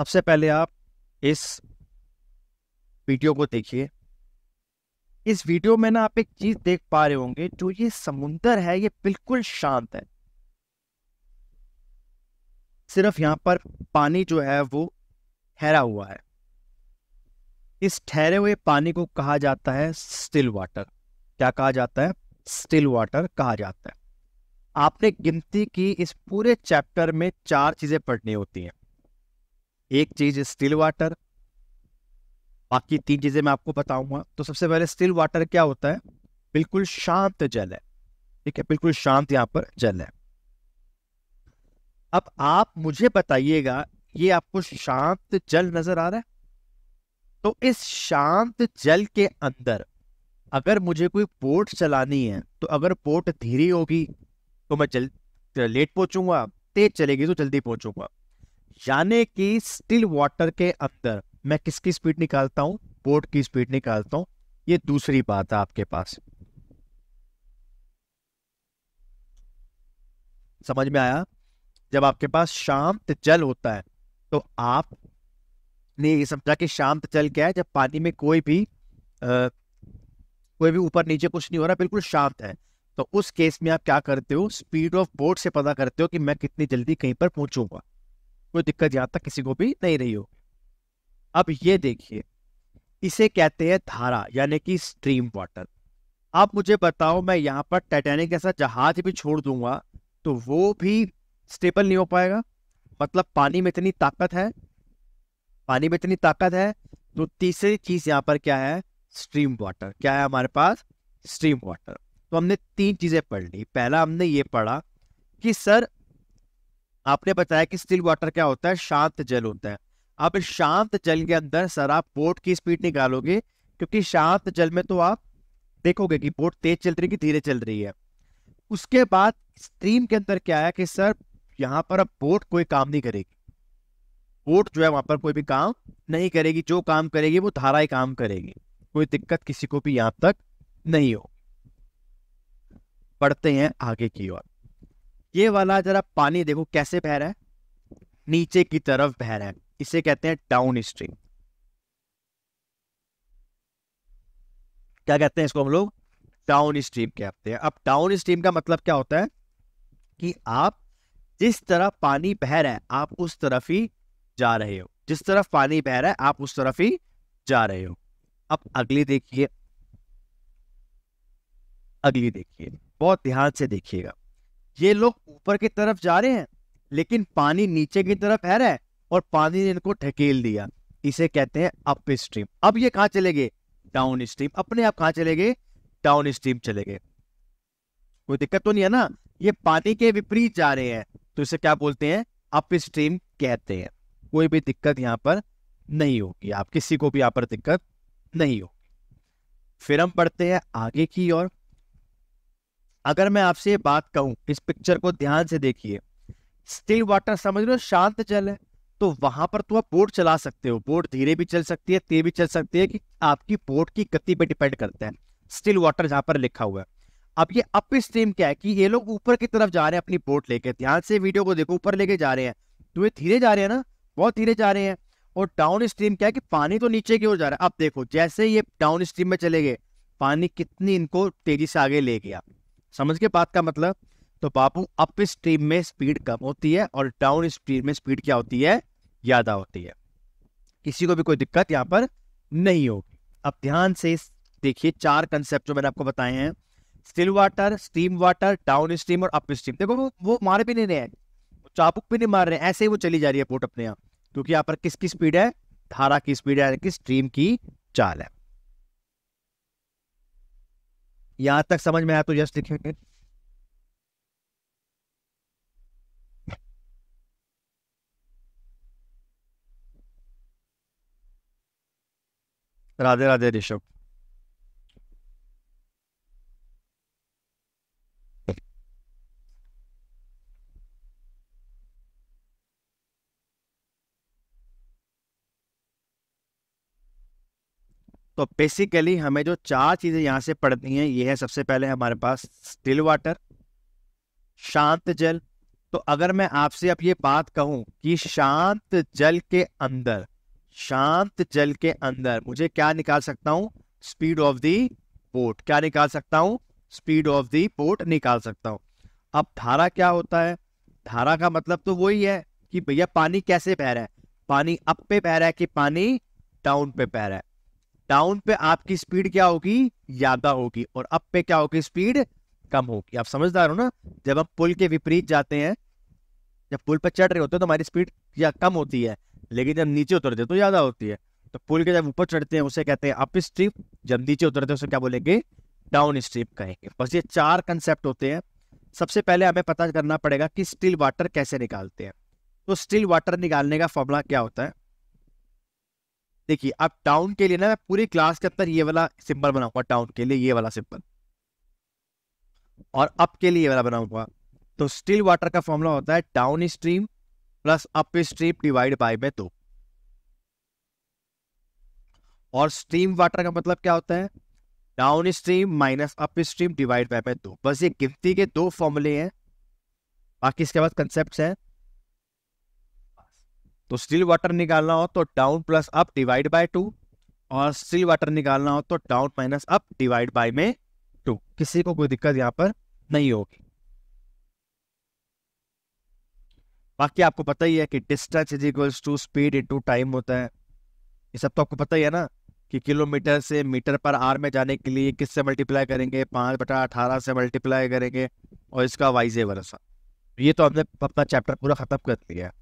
सबसे पहले आप इस वीडियो को देखिए इस वीडियो में ना आप एक चीज देख पा रहे होंगे जो ये समुंदर है ये बिल्कुल शांत है सिर्फ यहां पर पानी जो है वो ठहरा हुआ है इस ठहरे हुए पानी को कहा जाता है स्टिल वाटर क्या कहा जाता है स्टिल वाटर कहा जाता है आपने गिनती की इस पूरे चैप्टर में चार चीजें पढ़नी होती हैं एक चीज स्टिल वाटर बाकी तीन चीजें मैं आपको बताऊंगा तो सबसे पहले स्टिल वाटर क्या होता है बिल्कुल शांत जल है ठीक है बिल्कुल शांत यहाँ पर जल है अब आप मुझे बताइएगा ये आपको शांत जल नजर आ रहा है तो इस शांत जल के अंदर अगर मुझे कोई बोट चलानी है तो अगर बोट धीरे होगी तो मैं जल्द लेट पहुंचूंगा तेज चलेगी तो जल्दी पहुंचूंगा यानी कि स्टिल वाटर के अंदर मैं किसकी स्पीड निकालता हूं बोट की स्पीड निकालता हूं ये दूसरी बात है आपके पास समझ में आया जब आपके पास शांत जल होता है तो आप ने ये समझा कि शांत जल क्या है जब पानी में कोई भी आ, कोई भी ऊपर नीचे कुछ नहीं हो रहा बिल्कुल शांत है तो उस केस में आप क्या करते हो स्पीड ऑफ बोट से पता करते हो कि मैं कितनी जल्दी कहीं पर पहुंचूंगा कोई दिक्कत यहां तक किसी को भी नहीं रही हो अब ये देखिए इसे कहते हैं धारा यानी कि स्ट्रीम वाटर आप मुझे बताओ मैं यहाँ पर टाइटेनिक जैसा जहाज भी छोड़ दूंगा तो वो भी स्टेबल नहीं हो पाएगा मतलब पानी में इतनी ताकत है पानी में इतनी ताकत है तो तीसरी चीज यहाँ पर क्या है स्ट्रीम वाटर क्या है हमारे पास स्ट्रीम वाटर तो हमने तीन चीजें पढ़ ली पहला हमने ये पढ़ा कि सर आपने बताया कि स्टिल वाटर क्या होता है शांत जल होता है आप इस शांत जल के अंदर सर आप बोट की स्पीड निकालोगे क्योंकि शांत जल में तो आप देखोगे कि बोट तेज चल रही है कि धीरे चल रही है उसके बाद स्ट्रीम के अंदर क्या है कि सर यहाँ पर अब बोट कोई काम नहीं करेगी बोट जो है वहां पर कोई भी काम नहीं करेगी जो काम करेगी वो धारा ही काम करेगी कोई दिक्कत किसी को भी यहां तक नहीं हो पढ़ते हैं आगे की ओर ये वाला जरा पानी देखो कैसे बह रहा है नीचे की तरफ बह रहा है इसे कहते हैं डाउन स्ट्रीम क्या कहते हैं इसको हम लोग डाउन स्ट्रीम कहते हैं अब डाउन स्ट्रीम का मतलब क्या होता है कि आप जिस तरफ पानी बह रहे हैं आप उस तरफ ही जा रहे हो जिस तरफ पानी बह रहा है आप उस तरफ ही जा रहे हो अब अगली देखिए अगली देखिए बहुत ध्यान से देखिएगा ये लोग ऊपर की तरफ जा रहे हैं लेकिन पानी नीचे की तरफ है रहा है और पानी ने इनको ठकेल दिया इसे कहते हैं अप स्ट्रीम अब ये कहाँ चले गए डाउन स्ट्रीम अपने आप कहाँ चले गए डाउन स्ट्रीम चले गए कोई दिक्कत तो नहीं है ना ये पानी के विपरीत जा रहे हैं तो इसे क्या बोलते हैं अप स्ट्रीम कहते हैं कोई भी दिक्कत यहाँ पर नहीं होगी आप किसी को भी यहाँ पर दिक्कत नहीं होगी फिर हम पढ़ते हैं आगे की ओर अगर मैं आपसे ये बात कहूं इस पिक्चर को ध्यान से देखिए स्टिल वाटर समझ लो शांत जल है तो वहां पर तो आप बोट चला सकते हो बोट धीरे भी चल सकती है तेज भी चल सकती है कि आपकी बोट की गति पर डिपेंड करता है स्टिल वाटर जहां पर लिखा हुआ है अब ये अप स्ट्रीम क्या है कि ये लोग ऊपर की तरफ जा रहे हैं अपनी बोट लेके ध्यान से वीडियो को देखो ऊपर लेके जा रहे हैं तो ये धीरे जा रहे हैं ना बहुत धीरे जा रहे हैं और डाउन स्ट्रीम क्या है कि पानी तो नीचे की ओर जा रहा है अब देखो जैसे ये डाउन स्ट्रीम में चले गए पानी कितनी इनको तेजी से आगे ले गया समझ के बात का मतलब तो बापू अप स्ट्रीम में स्पीड कम होती है और डाउन स्ट्रीम में स्पीड क्या होती है ज़्यादा होती है किसी को भी कोई दिक्कत यहाँ पर नहीं होगी अब ध्यान से देखिए चार कंसेप्ट जो मैंने आपको बताए हैं still water stream water downstream और अप स्ट्रीम देखो वो, वो मार भी नहीं रहे हैं चापुक भी नहीं मार रहे ऐसे ही वो चली जा रही है बोट अपने यहाँ क्योंकि यहाँ पर किसकी स्पीड है धारा की स्पीड है किस कि स्ट्रीम की चाल है यहां तक समझ में आया तो यस लिखेंगे राधे राधे ऋषभ तो बेसिकली हमें जो चार चीज़ें यहां से पड़ती हैं ये है सबसे पहले हमारे पास स्टिल वाटर शांत जल तो अगर मैं आपसे अब ये बात कहूं कि शांत जल के अंदर शांत जल के अंदर मुझे क्या निकाल सकता हूं स्पीड ऑफ दी बोट क्या निकाल सकता हूँ स्पीड ऑफ दी बोट निकाल सकता हूं अब धारा क्या होता है धारा का मतलब तो वही है कि भैया पानी कैसे बह रहा है पानी अप पे बह रहा है कि पानी डाउन पे बह रहा है डाउन पे आपकी स्पीड क्या होगी ज्यादा होगी और अप पे क्या होगी स्पीड कम होगी आप समझदार हो ना जब हम पुल के विपरीत जाते हैं जब पुल पर चढ़ रहे होते हैं तो हमारी स्पीड या कम होती है लेकिन जब नीचे उतरते हैं तो ज्यादा होती है तो पुल के जब ऊपर चढ़ते हैं उसे कहते हैं अप स्ट्रीप जब नीचे उतरते हैं उसे क्या बोलेंगे डाउन स्ट्रीप कहेंगे बस ये चार कंसेप्ट होते हैं सबसे पहले हमें पता करना पड़ेगा कि स्टिल वाटर कैसे निकालते हैं तो स्टिल वाटर निकालने का फॉर्मूला क्या होता है देखिए अब टाउन के लिए ना मैं पूरी क्लास के अंदर ये वाला सिंबल बनाऊंगा टाउन के लिए ये वाला सिंबल और अप के लिए ये वाला बनाऊंगा तो स्टिल वाटर का फॉर्मूला होता है downstream plus upstream divide by में दो और स्ट्रीम वाटर का मतलब क्या होता है downstream minus upstream divide by में दो बस ये गिनती के दो फॉर्मूले हैं बाकी इसके बाद कंसेप्ट है तो स्टिल वाटर निकालना हो तो down plus up divide by two और स्टिल वाटर निकालना हो तो down minus up divide by में टू किसी को कोई दिक्कत यहाँ पर नहीं होगी बाकी आपको पता ही है कि distance is equals to speed into time होता है ये सब तो आपको पता ही है ना कि किलोमीटर से मीटर पर आर में जाने के लिए किससे मल्टीप्लाई करेंगे पांच बटा अठारह से मल्टीप्लाई करेंगे और इसका वाइजे वर्षा ये तो हमने अपना चैप्टर पूरा ख़त्म कर लिया है